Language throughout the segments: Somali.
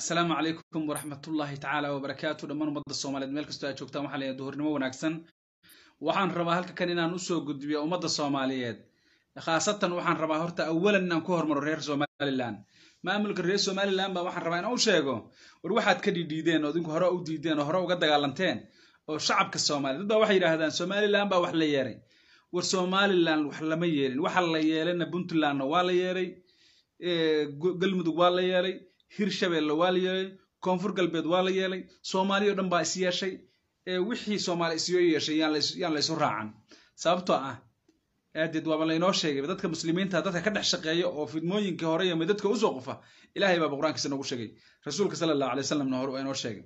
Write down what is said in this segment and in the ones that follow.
asalaamu calaykum waraxmatullaahi tacaala wabarakaatu dhammaan ummadda soomaaliyeed meel kastoo aad joogtaan waxaa leeyahay duhurnimo wanaagsan waxaan rabaa halka kan inaan usoo gudbiyo ummadda soomaaliyeed khaasatan waxaan rabaa horta awalan inaan ku hormaro reer somalilan maamulka reer somalilan baa waxaan rabaa inaan u sheego war waxaad ka dhidhiideen oo idinku hore u diideen oo hore uga dagaalanteen oo shacabka soomaliya dad baa waxay yidhaahdaan somalilan baa wax la yeeray war somalilan wax lama yeelin waxa la yeelayna puntlandna waa la yeelay eh, galmudug waa la yeelay hirshabelle waa la yeelay koonfur galbeed waa la yeelay soomaaliya oo dhan baa is yeeshay wixii soomaaliya isiyoo yeeshay yaan laysu raacan sababtoo ah aadeed waaba laynoo sheegayba dadka muslimiinta dadka ka dhex shaqeeya oo fidmooyinkii hore iyo midadka usoo qofa ilaahay baaba qur-aankiisa noogu sheegay rasuulka sala allahu alay wasalamna hore waa inoo sheegay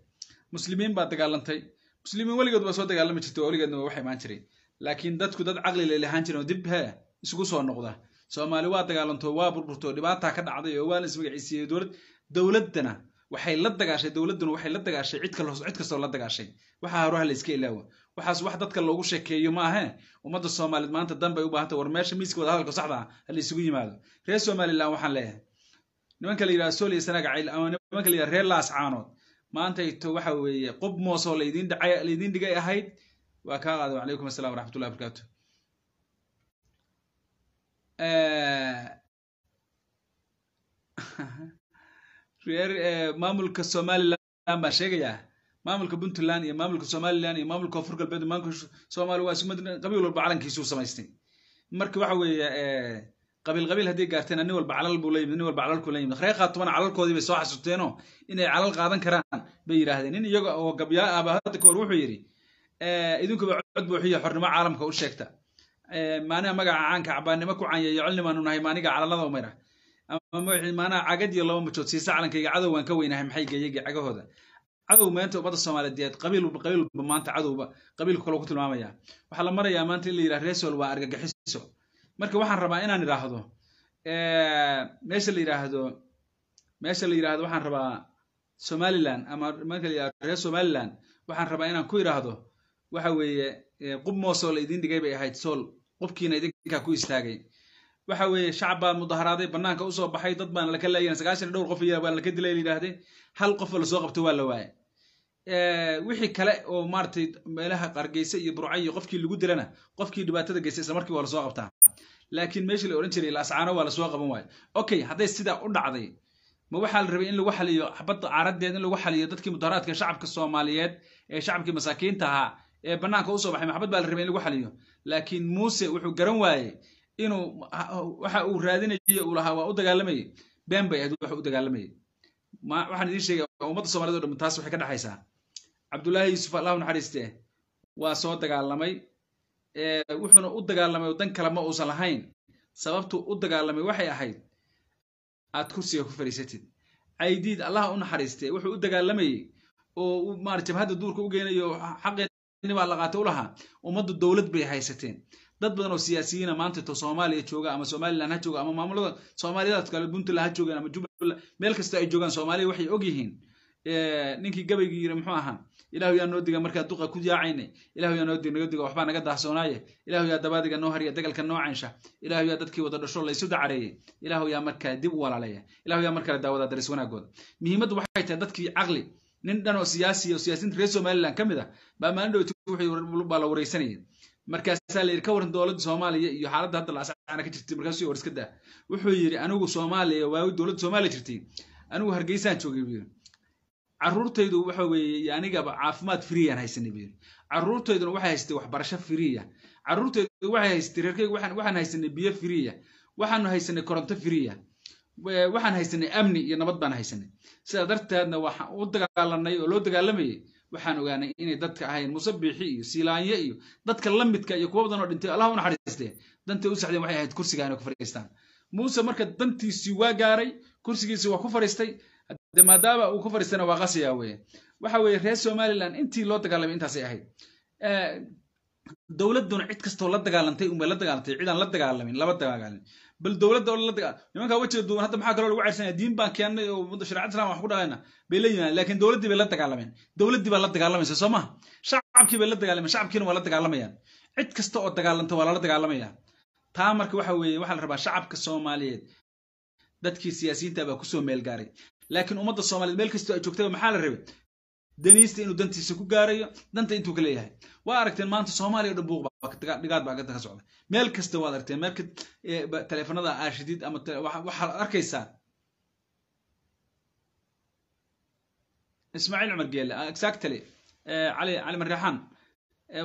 muslimiin baa dagaalantay muslimiin weligood baa soo dagaalami jirtay oo weligeedna imaan jiray laakiin dadku dad caqli lay lahaan jireen oo dib hee isugu soo noqda soomaali waa dagaalanto waa burburto dhibaataa ka dhacday oo waa la ismagaciisiiyey dowlad dowladana waxay la dagaashay dowladduna waxay la dagaashay cid kastoo la dagaashay waxaa haruha la iska ilaawa waxaas wax dadka loogu sheekeeyo ma ahe ummadda soomaalied maanta danbay u baahanta war meesha miiska wada hadalka saxda ah ha la yimaado reer somalilan waxaan leeyahay nimanka la yidhaha sool iyo sanagacayl ama nimanka la yidhaha reer laas caanood maantayto waxa weeye qob moos oo laydin dhigay ahayd waa kaa qaaday calaykum assalam waraxmatullahi barakaatu reer eh, maamulka somalilan baa sheegaya maamulka puntland iyo maamulka somalilan iyo maamulka koonfur galbeed maamulka somali waa sumad qabiil walba calankiisuu samaystay marka waxa weeye eh, qabiil qabiil hadday gaarteen nin walba calal buu layimid nin walba calalkuu layimid reer qaatubana calalkoodii bay soo xasuusteenoo inay calal qaadan karaan bay yidhaahdeen nin iyaga oo gabya ahba hadda kahor wuxuu yidhi eh, idinkuba cod buuxiya xornimo caalamka u sheegta maanaha magaca caanka cabaannimo ku canyeeya colnimaanu nahay maaniga calalada umayra maanaa cagadiyo laba majood siisa calankayga cadow waan ka weynahay maxay cagahooda cadow maanta ummadda soomaalideed qabiilba in la yidhaha resol waa argagixiso marka waxaan rabaa inaan idhaahdo meesha la meesha la yidhaahdo waxaan rabaa somaliland ama marka la reer somaliland waxaan rabaa inaan ku idhaahdo waxa weeye qub moosoo la idin dhigay bay ahayd sool qubkiina idinkaa ku istaagay waxa weeye shacab baa mudaharaaday banaanka usoo baxay dad baana laka laayan sagaashan dhowr qof waa laka dilay yidhahdee hal qofa lasoo qabta waa la waaya wixii kale oo maaragtay meelaha qargeysa iyo burcay qofkii lagu dilana qofkii dhibaatada geysta isla waa lasoo qabtaa laakiin meeshii la odhan jiray laascaano waa lasoo qaban waayo okay hadday sidaa u dhacday ma waxaa la rabay in lagu xaliyo xabadda caaradeed in lagu xaliyo dadkii mudaharaadka shacabka soomaaliyeed ee shacabkii masaakiinta ahaa ee banaanka usoo baxay maxbad baa la rabay in lagu xaliyo laakiin muuse wuxuu garan waayey inuu ah, ah, waxa uu raadinayo uu lahaa waa u dagaalamaya been bay ahayd wax u dagaalamayay waxaan idiin sheegaya ummadda somaliyed o dhan taas waxay ka dhexaysaa cabdullaahi yuusuf allahu naxariiste waa soo dagaalamay wuxuuna u dagaalamay dan kale ma uusan lahayn sababtuu u dagaalamay waxay ahayd aad kursiga ku fadhiisatid caydiid allaha u naxariiste wuxuu u dagaalamayey oo uu marat jabhadda duurka u geynayo xaqeenni baa laqaato u lahaa ummaddu dowlad bay haysateen dad badan oo siyaasiyiina ah maanta soomaaliya jooga ama somalilan ha jooga ama maamulada soomaaliyadaas kale puntland ha joogaan ama jubbaland meel kasta ay joogaan soomaaliya waxay ogyihiin eh, ninkii gabaygii yiri muxuu ahaa ilahu yaa noo diga markaa duqa ku yaacaynay ilahu yaa noo dig naga digo waxbaa naga daahsoonaaye ilahu yaa dabaadiga noo harya dagalka noo caynsha ilahu yaa dadkii wada dhasho laysu dacareeyey ilahu yaa markaa dib u walaalaya ilahu yaa markale daawada daris wanaagooda muhiimaddu waxay tahay dadkii caqli nin dhan oo siyaasiya oo siyaasiyiinta reer somaliland ka mid ah baa maalin dhowti baa la wareysanayay markaasaa la yidhi ka waran dowladda soomaaliya iyo xaaladda hadda laascaana ka jirtay markaasuu war iska daa wuxuu yidhi anigu soomaaliya waawi dowladda soomaaliya jirtay anigu hargeysaan joogay buu yidhi carruurtaydu waxa weeye anigaba caafimaad friyaan haysanay buu yidhi carruurtayduna waxay haystay waxbarasho friya carruurtaydu waxay haystay reerkaygu waxaan haysanay biyo friya waxaanu haysanay koronto friya waxaan haysanay amni iyo nabad baan haysanay sidaa darteedna waxaan u dagaalanay oo loo dagaalamayay waxaan ogaanay inay dadka ahayn musabiixi iyo siilaanyo iyo dadka lamidka iyo kuwa badan oo dhintay allah unaxariisteen dantay u saxdeen waxay ahayd kursigaanay ku fadhiistaan muuse marka dantiisii waa gaaray kursigiisii waa ku fadhiistay de maadaama uu ku fadhiistayna waa qasiya weye waxa weeye reer somalilan intii loo dagaalamay intaasay ahayd dowladduna cid kastoo la dagaalantay unbay la dagaalantay cidaan la dagaalamin laba dagaalin bal dowladda nimankaa wajiga duuban hadda maxaa kaloo lagu cersanya diin baan keennay oo ummadda sharecad islam wax ku dhaqayna bay leeyihin lakiin dowladdii bay la dagaalameen dowladdii baa la dagaalamaysa soo maha shacabkii bay la dagaalamen shacabkiina waa la dagaalamayaan cid kasta oo dagaalanta waa lala dagaalamayaa taa marka waxa weeye waxaa la rabaa shacabka soomaaliyeed dadkii siyaasiyiinta baa kusoo meelgaaray laakiin ummadda soomaliyeed meel kastoo ay joogtayba maxaa la rabay daniista inuu dantiisa ku gaarayo danta intuu ka leeyahay waa aragteen maanta soomaaliya o dhan buuqbadhigaad baa ganta ka socda meel kasta waad aragteen meel taleefanada aashidid ama waxaad arkaysaa ismaaciil cumar geelle ah, exactly cali cali marreexaan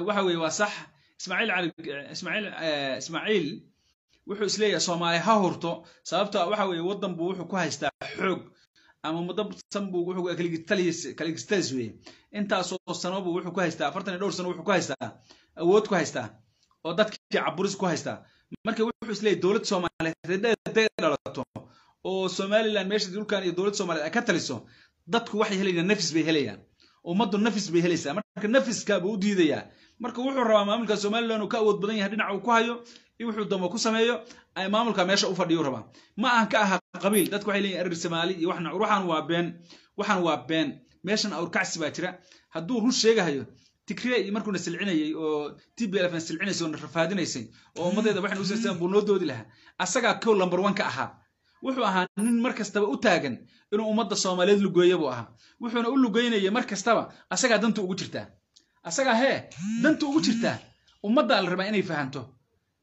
waxa weeye waa sax ismaaciil cali ismaaciil ismaaciil wuxuu isleeyahay soomaaliya ha hurto sababto waxa weeye waddan buu wuxuu ku haystaa xoog ama muddo sanbug kaligistalis wey intaasoo sanobu wuxuu ku haystaa afartan iyo dhowr sano wuxuu ku haystaa awood ku haystaa oo dadkii caburis ku haystaa marka wuxuu isleeyay dowladda soomaaliyeed hadday dhalato oo somalilan meesha dhulkan iyo dowladda soomaliyeed ay ka taliso dadku waxay helayaan nafis bay helayaan ummaddu nafis bay helaysaa marka nafiska buu u diidayaa marka wuxuu rabaa maamulka somalilan uu ka awood badan yahay dhinaca uu ku hayo in wuxuu dambo ku sameeyo maamulka meesha u fadhiyu rabaan ma aan ka ahaa qabiil dadku waxay leeyihin erer somaali iyo wax waxaan waa been waxaan waa been meeshan awrkacsi baa jira hadduu run sheegahayo tigre iyo markuuna silcinayay oo t b lfn oona rafaadinaysay oo ummaddeeda waxan u saysaan buu lahaa asagaa kow lambar one ka ahaa wuxuu ahaa nin mar kastaba u taagan inuu ummadda soomaaliyeed lugeeya buu ahaa wuxuuna u lugeynaya mar kastaba asagaa dantu ugu jirtaa asagaa hee dantu ugu jirtaa ummaddaa la rabaa inay fahanto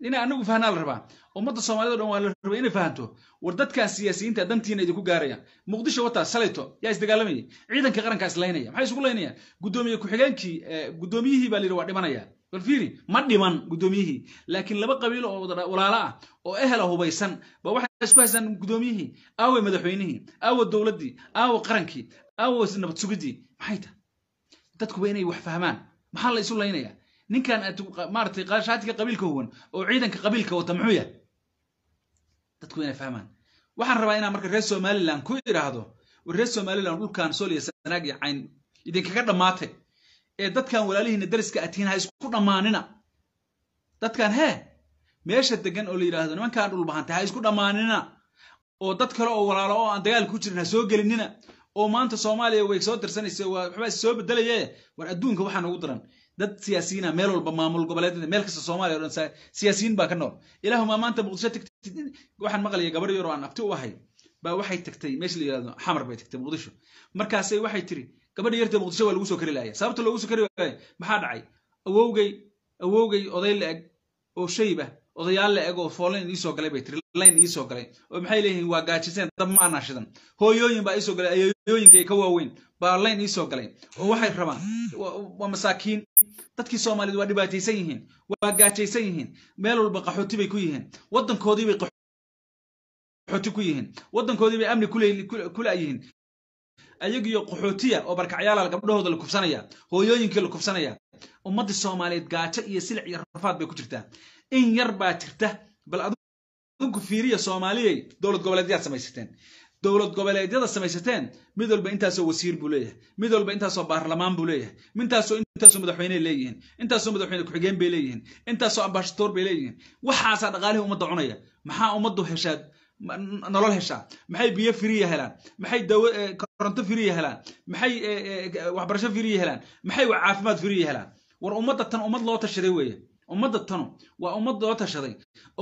ina anagu fahnaa la rabaa ummadda somaliyad o dhan waa la rabaa inay fahanto war dadkan siyaasiyiinta dantiina idinku gaaraya muqdisho wataa salayto yaa isdagaalamaya ciidanka qarankaa islaynaya maxay isugu laynayaan guddoomiye ku-xigeenkii eh, guddoomiyihii baa layidhi waa dhimanaya bal ma dhiman guddoomiyihii laakiin laba qabiil oo walaalo ah oo ehela ah hubaysan ba waxay isku haysaan guddoomiyihii aawe madaxweynihii aawe dowladdii aawe qarankii aawe nabad sugidii maxay tahay dadkuba inay wax fahmaan maxaa la isu laynayaa ninkan maaratay shaatiga qabiilka hogan oo ciidanka qabiilka wata muxuu yahay dadku inay fahmaan waxaan rabaa inaan marka reer somalilan ku idhaahdo war reer somalilan dhulkan sool iyo sanaag iyo cayn idinkaga dhammaatay ee dadkan walaalihiina dariska atihin ha isku dhammaanina dadkan hee meesha degan oo la yidhaahdo nimankaan dhulbahantay ha isku dhammaanina oo dad kale oo walaalo oo aan dagaal ku jirin ha soo gelinina oo maanta soomaaliya way soo dirsanaysa waa waxbaa soo bedelaye war adduunka waxaa noogu daran dad siyaasiyiina ah, meel walba maamul goboleed meel kasta soomaliya o siyaasiyiin baa ka nool ilaahuma maanta muqdisho tagtid waxaan maqlaya gabadh yaroo aan nafti u ahay baa waxay tagtay meesha la yirahdo xamar bay tagtay muqdisho markaasay waxay tiri gabadha yarta muqdisho waa lagu soo kari laaya sababta loogu soo kari waaya maxaa dhacay awowgay awowgay oday la eg oo shayba ah, odayaal la eg oo foolin iisoo galay bay tiri layn iisoo galay oo maxay leeyihiin waa gaajisen dab ma aanashidan hooyooyin baa iisoo galay ayooyinka ay ka waaweyn baa online iisoo galay oo waxay rabaan waa masaakiin dadkii soomaaliyed waa dhibaataysan yihiin waa gaajaysan yihiin meel walba qaxooti bay ku yihiin wadankoodiibay qaxooti ku yihiin bay amni ku la'yihiin ayagiyo qaxootiya oo barkacyaala gabdhahooda la kufsanaya hooyooyinkii la kufsanaya ummaddii soomaaliyeed gaajo iyo silic iyo rafaad bay ku jirtaa in yar baa jirta bal adunku fiiriya soomaaliyay dowlad goboleedyaad samaysateen dowlad goboleedyada samaysateen mid walba intaasoo wasiir buu leeyahay mid walba intaasoo baarlamaan buu leeyahay mintaasoo intaasoo madaxweyne leeyihiin intaasoo madaxweyne ku-xigeen bay leeyihiin intaasoo ambashadoor bay leeyihiin waxaasaa dhaqaalihii ummadda cunaya maxaa ummaddu heshaa nolol heshaa maxay biyo firiya helaan maxay eh, koronto firiya helaan maxay eh, eh, waxbarasho firiya helaan maxay caafimaad firiya helaan war ummadda tan ummad loo tashaday weeye ummadda tano waa ummad loo tashaday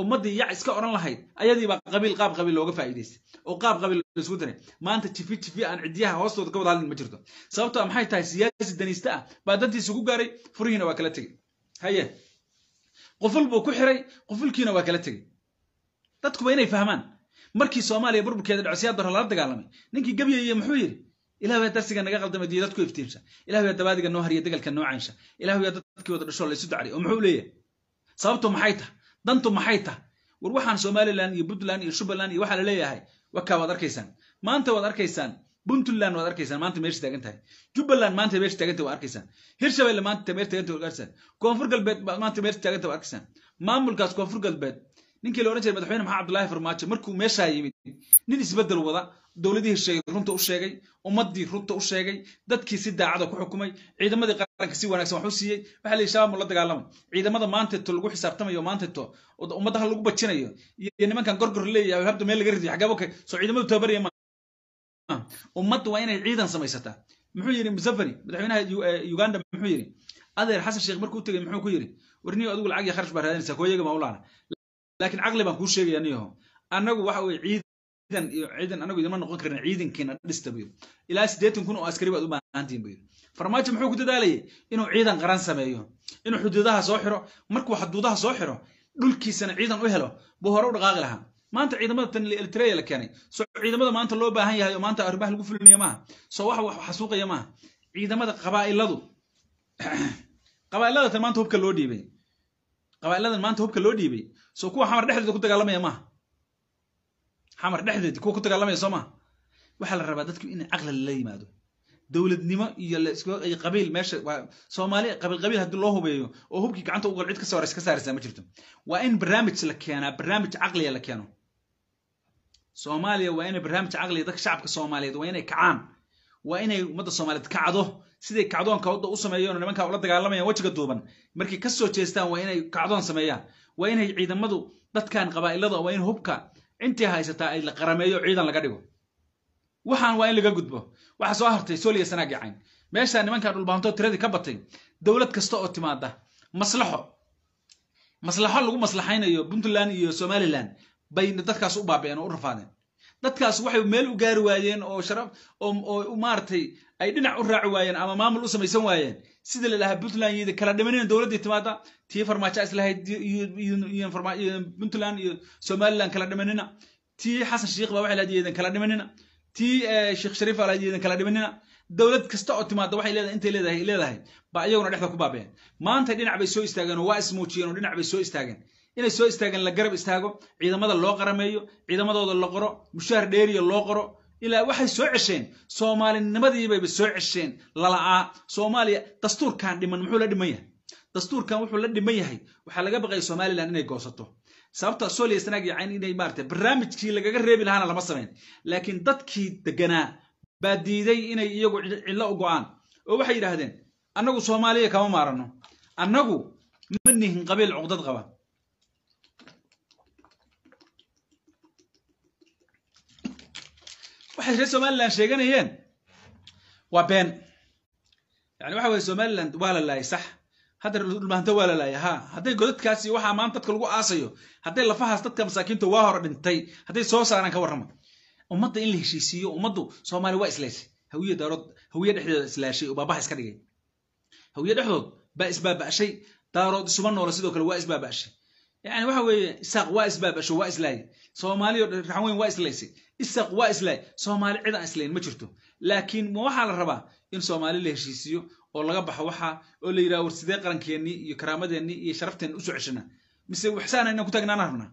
ummaddii yac iska odhan lahayd ayadiibaa qabiil qaab qabiil looga faa'iidaystay oo qaab qabiil laisku daray maanta jifi jifi aan cidyaha hoostooda ka wada hadlin ma jirto sababtoo ah maxay tahay siyaasi daniista ah baa dantiisugu gaaray furihiina waa kala tegey haye quful buu ku xiray qufulkiina waa kala tegey dadkuba inay fahmaan markii soomaaliya burburkeeda dhaco siyaa daro lala dagaalamay ninkii gabyeye muxuu yidhi ilahuyaa darsiga naga qaldamay dadku iftiimsha ilahuyaa dabaadiga noo hariya degalka noo caynsha ilahuyaa dadkii wada dhasho laysu dacray oo muxuu leeyahay sababtu maxay tahay dantu maxay tahay war waxaan somalilan iyo puntland iyo shubbaland iyo waxaa la leeyahay wakaa waad arkaysaan maanta waad arkaysaan puntland waad arkaysaan maanta meesha taagan tahay jubbaland maanta meesha taaganta waa arkaysaan hirshabelle maanta meesha taaganta waa arkaysaan koonfur galbeed maanta meesha taaganta waa arkaysaan maamulkaas koonfur galbeed ninkii la odhan jiray madaxweyne maxamed cabdullaahi farmaajo markuu meeshaa yimid nin isbeddel wada dowladii sheegay runta u sheegay ummadii runta u sheegay dadkii si daacada ku xukumay ciidamadii qaranka si wanaagsan wax siiyey waxa la shabaab la dagaalamay ciidamada maanteto lagu xisaabtamayo maanteeto ummadaha lagu bajinayo iyo nimankan gorgor leeyahay habda meel laga ridiyo xagaabo kay soo ciidamadu tababaraya ma ummadda waa inay ciidan samaysataa muxuu yidhi musafari madaxweynaha eh, uganda muxuu yidhi adeer xasan sheekh markuu tegey muxuu ku yidhi warniyo adigu lacag iyo kharash baa raadinaysaa kooyaga maulaana laakiin caqli baan kuu sheegaya niyoho annagu waxa weye ciid ciidan anagu idinma noqon karna ciidankiina dhista buyiri ilaa siddeetan kun oo askari baad u baahantihin buyiri farmaajo muxuu ku dadaalayay inuu ciidan qaran sameeyo inuu xuduudaha soo xiro markuu xuduudaha soo xiro dhulkiisana ciidan u helo buu hore u dhaqaaqi lahaa maanta ciidamada taneltreya la keenay soo ciidamada maanta loo baahan yahay oo maanta arrimaha lagu fulinayo maaha soo wax wax xasuuqaya maaha ciidamada qabaa'iladu qabaa'ilada maanta hubka loo dhiibay qabaa'iladan maanta hubka loo dhiibay soo kuwa xamar dhexdooda ku dagaalamaya maaha xamar dhexdeedi kuwa ku dagaalamaya soo maa waxaa la rabaa dadku in caqli lala yimaado dowladnimo iyo lsy qabiil meesha soomaaliya qabiil qabiil haddii loo hubeeyo oo hubkii gacanta ugal cid ka saars ka saaraysaa ma jirto waa in barnaamij la keenaa barnaamij caqliya la keeno soomaaliya waa inay barnaamij caqliya dadka shacabka soomaaliyeed waa inay kacaan waa inay ummadda soomaaliyeed kacdo siday kacdoonka wadda u sameeyoon nimankaa ula dagaalamayaan wejiga duuban markay ka soo jeestaan waa inay kacdoon sameeyaan waa inay ciidamadu dadkan qabaa'ilada waa in hubka intii haysataa ay la qarameeyo ciidan laga dhigo waxaan waa in laga gudbo waxaa soo hartay soliya sanaag yacayn meeshaa nimankaa dhulbaanto tiradii ka batay dowlad kasta oo timaada maslaxo maslaxo lagu maslaxaynayo puntland iyo somalilan bay dadkaas u baabeen oo u rafaadeen dadkaas waxay meel u gaari waayeen oo shara oo maaragtay ay dhinac u raaci waayeen ama maamul u samaysan waayeen sida la dhahaa puntland iyo kala dhimaneen dowladdii timaada tii farmaajo islahayd puntland iyo somaliland kala dhimanina tii xasan sheikh ba waxay lahayd yeedan kala dhimanina tii eh, sheekh shariif baa lahayd yeedan kala dhimanina dowlad kasta oo timaada waxay leedahay intay leedahay leedahay ba iyaguna dhexda ku baabeen maanta dhinac bay soo istaageen oo waa ismuujiyeen oo dhinac bay soo istaageen inay soo istaagaan la garab istaago ciidamada loo qarameeyo ciidamadooda la qoro mushaar dheeriya loo qoro ilaa waxay soo cesheen soomaalinimadiibayba soo cesheen lala'aa soomaaliya dastuurkan dhiman muxuu la dhiman yahay dastuurkan wuxuu la dhiman yahay waxaa laga baqaya somalilan inay goosato sababta solia sanaag iyo inay maarata barnaamijkii lagaga reebi lahaana lama samayn laakiin dadkii deganaa baa diiday inay iyagu cillo u go'aan oo waxay yidhaahdeen annagu soomaaliya kama maarano annagu ma nihin qabiil cuqdad qaba waxay reer somaliland sheeganayeen waa been yani waxa weye somaliland waa la laayay sax hadda dhulmaanto waa la laayay ha hadday godadkaasi waxaa maanta dadka lagu aasayo hadday lafahaas dadka masaakiinta waa hor dhintay hadday soo saaraan ka warrama ummadda in la heshiisiiyo ummaddu soomaaliya waa islaysay hawiye daarood dhexdeeda islaashay oo baabaha iska dhigay hawiye dhexdood baa isbaaba'shay daarood isuma noola sidoo kale waa isbaaba'shay yani waxa weeye isaaq waa isbaabasho waa islaayay soomaaliyo raxan weyn waa islaysay isaaq waa islaay soomaali cid aan islayn ma jirto laakiin ma waxaa la rabaa in soomaali la heshiisiyo oo laga baxo waxa oo la yidhaha war sidee qarankeenii iyo karaamadeenii iyo sharafteenni usoo ceshana mise waxsaana inaan ku tagnaana rabnaa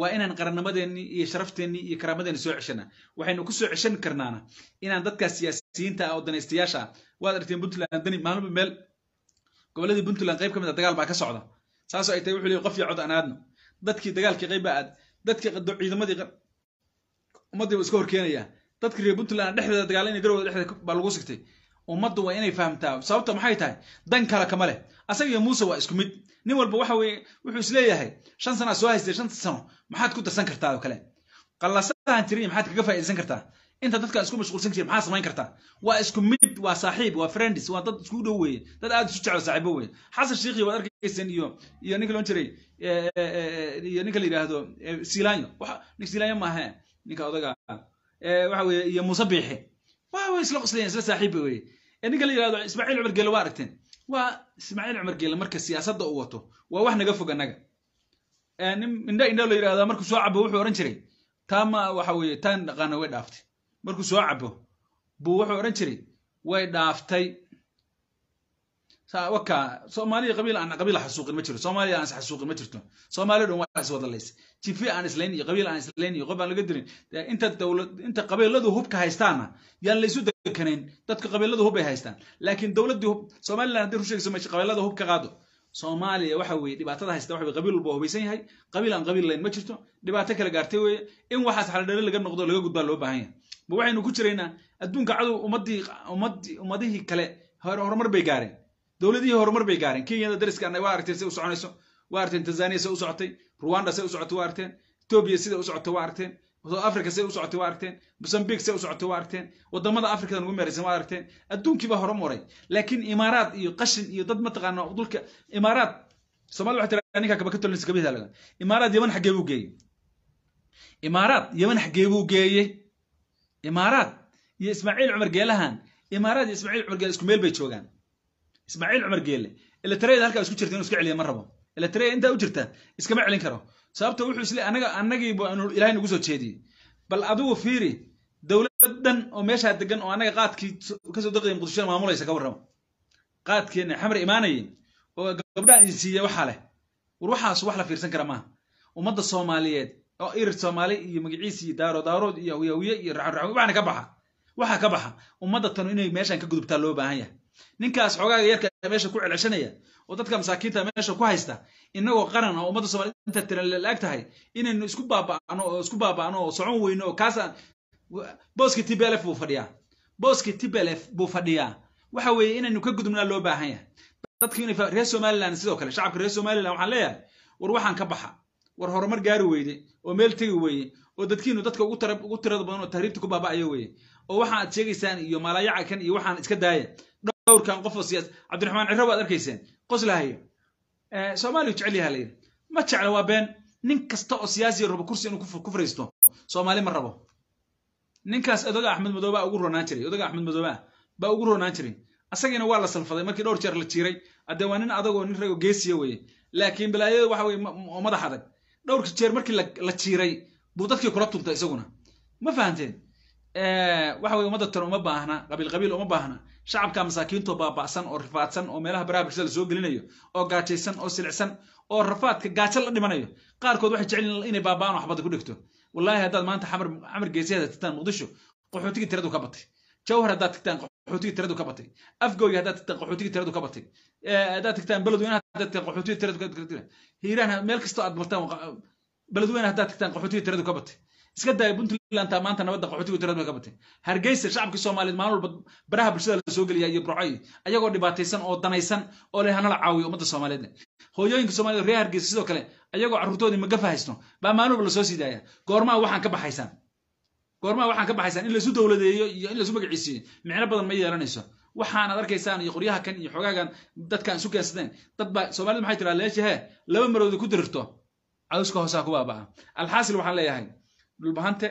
waa inaan qarannimadeennii iyo sharafteenii iyo karaamadeeni soo ceshana waxaynu ku soo ceshan karnaana inaan dadkaa siyaasiyiinta ah oo danaystayaasha ah waad aragteen puntland dani maalinba meel goboladii puntland qayb ka mid a ah dagaal baa ka socda saasoo ay tahay wuxuu leey qof ya cod aan dadkii dagaalkii qayb baa aad dadkii ciidamadii ummaddii buu iska horkeenayaa dadkii reer puntland dhexdeeda dagaalan garowda dhexdeeda baa lagu sigtay ummaddu waa inay fahamtaa sababta maxay tahay dan kale kama leh asaga iyo muuse waa isku mid nin walba waxa weye wuxuu isleeyahay shan sanaa soo haystay shanta sano maxaad ku darsan kartaa oo kale qallasadahan jirin maxaad kaga faa'iidaysan kartaa inta dadka isku mashuulsan jir maxaa samayn kartaa waa isku midib waa saaxiib waa friends waa dad isku dhow weeye dad aad isu jeclo saaxiibo weeye xasan shiikhi waad arkayseen iyo iyo ninka loon jiray iyo ninka la yidhaahdo silanyo nin silanyo maahe ninka odaga ah. waxa weeye iyo muuse biixi waa way isla qoslayen isla saaxiib weeye ninka la yidhahdo ismaaciil cumar geele waa aragteen waa ismaaciil cumar geele marka siyaasadda u wato waa wax naga fog annaga nin indha indha la yidhahdaa markuu soo cabo wuxuu oran jiray taa ma waxa weeye taan dhaqaana way dhaaftay markuu soo cabo buu wuxuu odhan jiray way dhaaftay waka soomaaliya qabiil aan qabiila xasuuqin ma jiro soomaaliya aan xasuuqin ma jirto soomaaliya dhan waa is wadalaysay jifi aan islayn iyo qabiil aan islayn iyo qof aan laga dirin inta dowlad inta qabiiladu hubka haystaana yaan laysu dekanayn dadka qabiiladu hub ay haystaan laakiin dowladdii hub somaliland haddii rusheegso meesha qabiilada hub ka qaado soomaaliya waxa weeye dhibaatada haysta waxa weye qabiil walba hubaysan yahay qabiil aan qabiil layn ma jirto dhibaato kale gaartay weeye in waxaas xaladhalo laga noqdo laga gudbaa loo baahan yahay ma waxaynu ku jiraynaa adduunka cadow ummadii ummadi ummadihii kale horumar bay gaareen dowladihii horumar bay gaareen kenyada dariskaana waa aragteen say u soconayso waa aragteen tanzania say u socotay ruwanda say u socotay waa aragteen etoobiya sida u socotay waa arteen south africa say u socotay waa arteen mosambik say u socotay waa arteen waddamada africada ugu meeraysan waa arteen adduunkiibaa horumaray laakiin imaaraad iyo qashin iyo dad mataqaana dulka imaaraad somalia waxay tiraa ninka kaba ka tolinaysa kabihda laga imaaraad yaman xaggee buu geeyey imaaraad yaman xaggee buu geeyey imaaraad iyo ismaaciil cumar geelahan imaaraad iyo ismaiil cumar geele isku meel bay joogaan ismaaciil cumar geele eletreda halkaa isku jirta inu iska celiya ma rabo eletreda intaa u jirta iskama celin karo sababta wuxuu isle anaga anagiibu aanu ilahay nagu soo jeediyey bal adigu fiiri dowlad dhan oo meeshaa degan oo annaga qaadkii kasoo daqday muqdishona maamulaysa ka warramo qaadkeenna xamar imaanayay oo gabdhahan idin siiya waxaa leh war waxaas wax la fiirsan kara maaha ummadda soomaaliyeed oo irir soomaali iyo magaciis iyo daaro daarood iyo hawyawiye iyo raxaraxo waxna ka baxa waxa ka baxa ummadda tanu inay meeshan ka gudubtaa loo baahan yahay ninkaas xogaaga yarka meesha ku celceshanaya oo dadka masaakiinta meesha ku haysta inagoo qaran oo ummadda soomaaliyed inta tiran la-eg tahay inaynu isku baaba'no oo isku baaba'no oo socon weyno oo kaasaan booski tblf buu fadhiyaa booski tblf buu fadhiyaa waxa weeye inaynu ka gudubnaa loo baahan yahay dadka inay reer somaliland sidoo kale shacabka reer somaliland waxaan leeyahay war waxaan ka baxa war horumar gaari weyde oo meel tegi weye oo dadkiinu dadka ugu tirada badan oo tahriibta ku baaba'ayo weye oo waxaad aad sheegaysaan iyo maalayaca kan iyo waxaan iska daaya dhowrkan qofoo siyaas cabdiraxmaan ciro waad arkayseen qoslahayo soomaaliyu jecel yaha layidhi ma jeclo waa been nin kasta oo siyaasiya rabo kursi inuu ku fariisto soomaali ma rabo ninkaas odaga axmed madooba ugu ronaan jiray odaga axmed madooba baa ugu ronaan jiray asagiina waa la salfaday markii dhowr jeer la jiiray haddee waa nin adagoo nin ragoo geesiya weye laakiin balaayada waxa weye oo madax adag dhowrki jeer markii la jiiray buu dadkii kula tuntay isaguna ma fahanteen waxa weye ummadda tan uma baahna qabiil qabiil uma baahna shacabka masaakiintoo baaba'san oo rifaadsan oo meelaha barnaamijka lasoo gelinayo oo gaajaysan oo silicsan oo rafaadka gaajo la dhimanayo qaarkood waxay jecel inay baaba'aan waxbadda ku dhegto wallaahi haddaad maanta xamar geesiheeda titaan muqdisho qaxootigii tiradu ka batay jawhar haddaad tagtaan qaxootiga tiradu ka batay afgoy haddaad tagtaan qaxootiga tiradu ka batay haddaad tagtaan beledweynaha haddaad tagtaan qaxootiga tiradu ka hiiraan meel kastoo aad baltaan beledweyne haddaad tagtaan qaxootiga tiradu ka batay iska daaya puntland maanta nabadda qaxootiga tiradu ka batay hargeysa shacabkii soomaaliyeed maalin walba baraha bulshada la soo geliya iyo burcay ayagoo dhibaataysan oo danaysan oo leh hanala caawiyo ummadda soomaaliyeed hooyooyinka soomaaliyed reer hargeysa sidoo kale ayagoo carruurtoodii magafa haysto baa maalin walba la soo siidaaya goormaa waxaan ka baxaysaan goormaa waxaan ka baxaysaan in laisu dowladeeyo iyo in laisu magaciisiyo micno badan ma yeelanayso waxaanad arkaysaan iyo qoryaha kan iyo xogaagan dadkan isu keensadeen dadba baa somalida maxay tiraa leeshahe laba marowda ku dirirto cawska hoosaa ku baabaa alxaasil waxaan leeyahay dhulbahante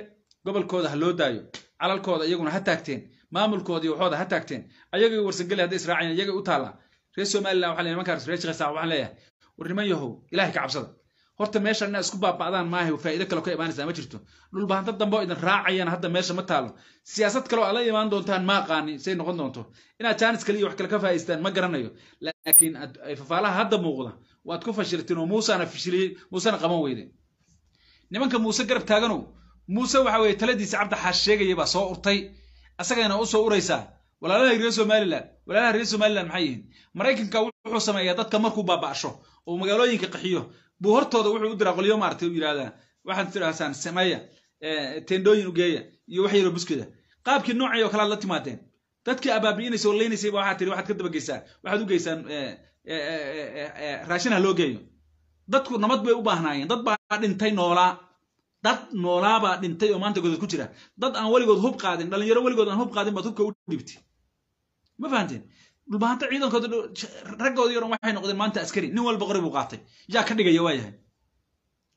gobolkooda ha loo daayo calalkooda iyaguna ha taagteen maamulkoodii waxooda ha taagteen ayaga warsangeli hadday israacayan iyaga u taalaa reer somalilan waa le nimankaa reer shekh saaq waxaan leeyahay war niman yahow ilahay ka cabsada horta meesha inaa isku baaba'daan maaha faa'ido kale ka imaanaysaa ma jirto dhulbahanto dambe oo idin raacayaan hadda meesha ma taalo siyaasad kale oo aad la imaan doontaan ma aqaani say noqon doonto inaad jaanis kale iyo wax kale ka faa'iistaan ma garanayo laakiin fafaalaha hadda muuqda waad ku fashilteen oo muusana fashiliyey muusena qaban weyde nimanka muuse garab taaganow muuse waxa weeye taladiisa cabdixaas sheegaya baa soo urtay asagayna usoo uraysaa walaalaha reer somalilan walaalaha reer somalilan maxay yihiin maraykanka wuxuu sameeyaa dadka markuu baaba'sho oo magaalooyinka qaxiyo buu hortooda wuxuu u diraa qolyo maarata u yirahdaan waxaad tidhaasaan semaya eh, tendooyin ugeeya iyo wax yaroo buskuda qaabkii noocay oo kalead la timaadeen dadkii abaabi'inaysa oo ba waxaad tiri waxaad ka daba geysaan waxaad u geysaan eh, eh, raashin loo geeyo dadku nabad bay u baahnaayeen dad baa dhintay noolaa dad noolaabaa dhintay oo maanta godood ku jira dad aan weligood hub qaadin dhalinyaro weligood aan hub qaadin baad hubka u dhibtay ma fahanteen maanta ciidankoodaraggoodi yaron waxay noqdeen maanta askari nin walba qori buu qaatay yaa ka dhigaya waayahay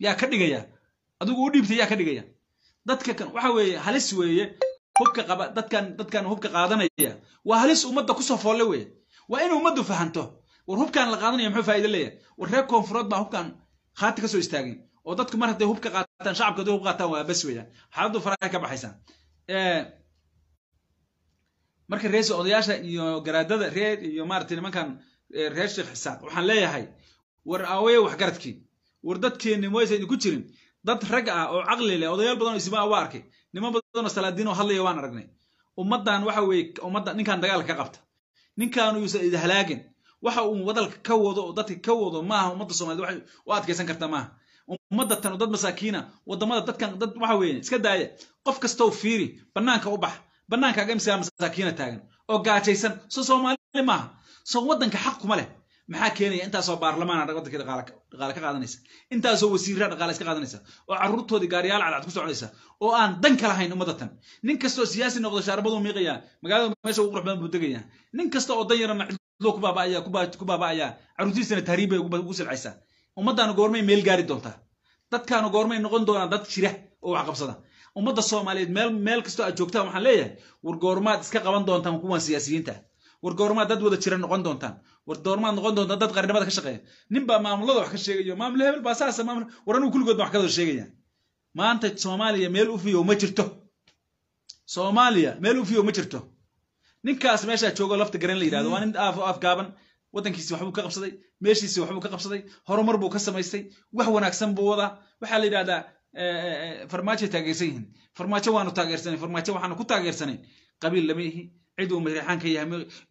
yaa ka dhigaya adigu u dhiibtay yaa ka dhigaya dadka kan waxa weeye halis weeye hubka qaba dadkan dadkan hubka qaadanaya waa halis ummadda kusoo foolle weeye waa in ummaddu fahanto war hubkan la qaadanaya muxuu faa'iido leeyahay war reer koonfureed baa hubkan khaati ka soo istaagay oo dadku mar hadday hubka ka qaataan shacabka hadday hub qaataan waa bas weeyaan xaaladdu farahay ka baxaysaa marka reeso odayaasha iyo garaadada reer iyo maarata nimankan eh, reer sheekh xisaaq waxaan leeyahay war aaweye waxgaradkii war dadkeenni maysa idinku jirin dad rag ah oo caqli leh odayaal badanoo ismaa waa arkay niman badanoo salaadiinoo hadlaya waan aragnay ummaddan waxa weeye ummadda ninkan dagaalka ka qabta ninkan uusan idahalaagin waxa uu wadalka ka wado oo dadka ka wado maaha ummadda somaliyed waxay u adkaysan karta maaha ummadda tan oo dad masaakiina wadamada dadkan dad waxa weeye iska daaya qof kastoo fiiri bannaanka u bax banaanka aga masaakiina taagan oo gaajaysan soo soomaali maaha soo waddanka xaq kuma leh maxaa keenaya intaasoo baarlamaana waddankii dhaqaale ka qaadanaysa intaasoo wasiirraa dhaqaale iska qaadanaysa oo caruurtoodii gaariyaal cadcad ku socdaysa oo aan dan ka lahayn ummadda tan nin kastoo siyaasi noqdo shaarabaduu miiqaya magaalada meesha ugu qurux badan buu degaya nin kasta oo dan yarana cidloo ku baaba'aya ku baaba'aya carruurtiisana tahriib bay ugu silcaysaa ummaddaanu goormay meel gaari doontaa dadkaanu goormay noqon doonaa dad jira oo wax qabsada ummadda soomaaliyeed meel meel kastoo aad joogtaan waxaan leeyahay wargoormaad iska qaban doontaan kuwan siyaasiyiinta wargoormaad dad wada jira noqon doontaan war doormaad noqon doontaan dad qarnimada ka shaqeeya nin baa maamulada wax ka sheegayo maamul hebel baa saasa maamul war anugu kulligood wax ka sheegaya maanta soomaaliya meel u fiyow ma jirto soomaaliya meel u fiyow ma jirto ninkaas meeshaa joogo lafta garan la yidhahdo waa nin aafo afgaaban waddankiisi waxbuu ka qabsaday meeshiisi waxbuu ka qabsaday horumar buu ka samaystay wax wanaagsan buu wadaa waxaa la yidhahdaa farmaajoay taageersan yihiin farmaajo waanu taageersanay farmaajo waxaanu ku taageersanay qabiil lama ihi cid uu yahay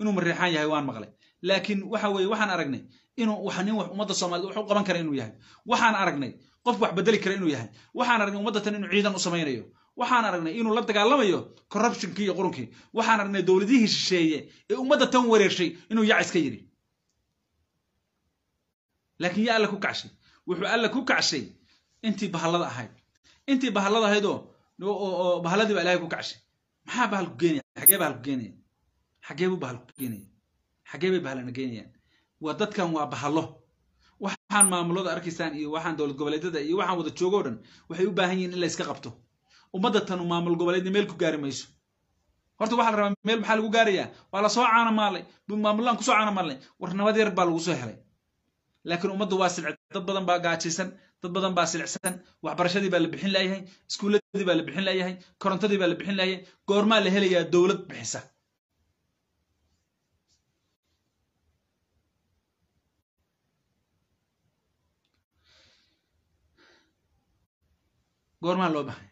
inuu mareexaan yahay waan maqlay laakiin waxa weye waxaan aragnay inuu wax nin wax ummadda soomaaliyed wax u qaban kara inuu yahay waxaan aragnay qof wax bedeli kara inuu yahay waxaan aragnay ummadda tan inuu ciidan u samaynayo waxaan aragnay inuu la dagaalamayo corruptionkii iyo qurunkii waxaan aragnay dowladihii shisheeye ee ummadda tan wareershay inuu yaciska yidhi laakiin yaa alla ku kacshay wuxuu alla ku kacshay intii bahalada ahayd intii bahalada ahayd oo bahaladii baa ilahay ku kacshay maxaa bahalku geenaya xagee bahalku geenaya xagee buu bahalku geenaya xagee bay bahalana geenayaan waa dadkan waa bahalo waxaan maamulada arkaysaan iyo waxaan dowlad goboleedyada iyo waxaan wada joogo o dhan waxay u baahan yihin in la qabto ummadda tanu maamul goboleedna meel ku gaari mayso horta waxaa la rabaa meel maxaa lagu gaarayaa waa lasoo caanamaalay maamulaan kusoo caanamaalnay war nabad yar baa lagu soo helay laakiin ummadda waa silcid dad badan baa gaajaysan dad badan baa silicsan waxbarashadii baa la bixin laayahay iskuulladii baa la bixin laayahay korontadii baa la bixin laayahay goormaa la helayaa dowlad bixisa goormaa loo bahay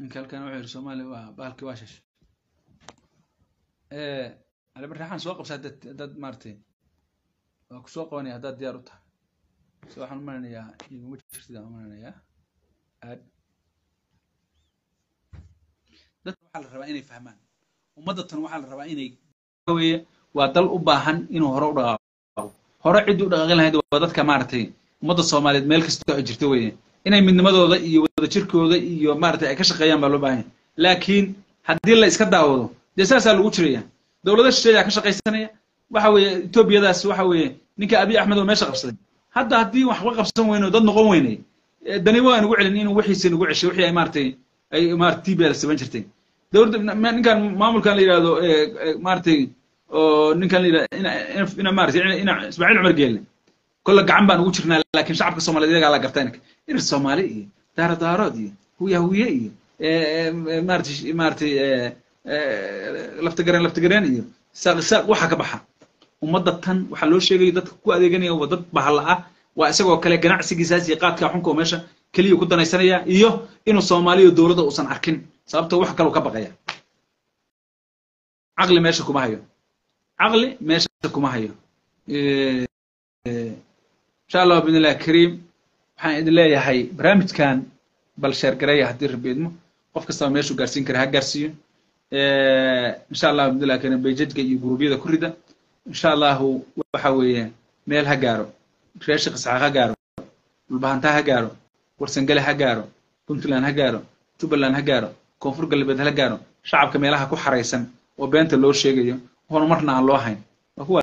ninka halkan wuxuu yidhi somaaliya waa baalkii waa shasha eh, alimarka waxaan soo qabsaa dad dad maaragtay waa ku soo qabanaya haddaad diyaar u tahay so waxaan umaleynayaa iguma jirtid aan aad dadkan waxaa la rabaa inay fahmaan ummaddatan waxaa la rabaa inay weye waa dal u baahan inuu hore u dhaqaaqo hore ciddi u dhaqaaqin lahayd waa dadka maaragtay ummadda soomaaliyeed meel kasta jirta weye inay midnimadooda iyo wadajirkooda iyo maaragtay ay ka shaqeeyaan baa loo baahan yahay laakiin haddii la iska daawado dee saasaa lagu jiraya dowlada shisheeyaa ka shaqaysanaya waxa weeye etoobiyadaas waxa weeye ninka abiy axmed oo meesha qabsaday hadda haddii wax ka qabsan weyno dad noqon weynay eh, dani waa nagu celin inuu wixiisi nagu cesho wixii ay maaratay ay maarata t siban jirtay dowladda ninkan maamulkan la yidhahdo eh, eh, maaratay oo ninkan la yidhahdo ina maaratay ina ismaaciil cumar geelle kolle gacan baan ugu jirnaa laakiin shacabka soomaaliyeed iyagaa la garta inanka irir soomaali iyo daaradaarood iyo huya iyo maaratay maaratay laftagareen laftagareen iyo saaq waxaa ka baxa ummadda tan waxaa loo sheegaya dadka ku adeeganaya waa dad bahalla ah waa isagoo kale ganacsigiisaas iyo qaadkaa xunka oo meesha keliya ku danaysanaya iyo inuu soomaaliya dowladda uusan arkin sababto wax kaluu ka baqaya caqli meesha kuma hayo caqli meesha kuma hayo insha allah bidnillahi kariim waxaan idin leeyahay barnaamijkan bal sheergareeya ah haddii rabiidmo qof kastaba meeshuu gaarsiin kara ha gaarsiiyo insha allah bidnillahi kariim bejajka iyo guruubyada ku rida insha allahu waxa weeye meel ha gaaro reesha qisxaaq ha gaaro dhulbahantaa ha gaaro warsangale ha gaaro puntland ha gaaro jubbaland ha gaaro koonfur galbeed hala gaaro shacabka meelaha ku xaraysan oo beenta loo sheegayo marna aan loo hayn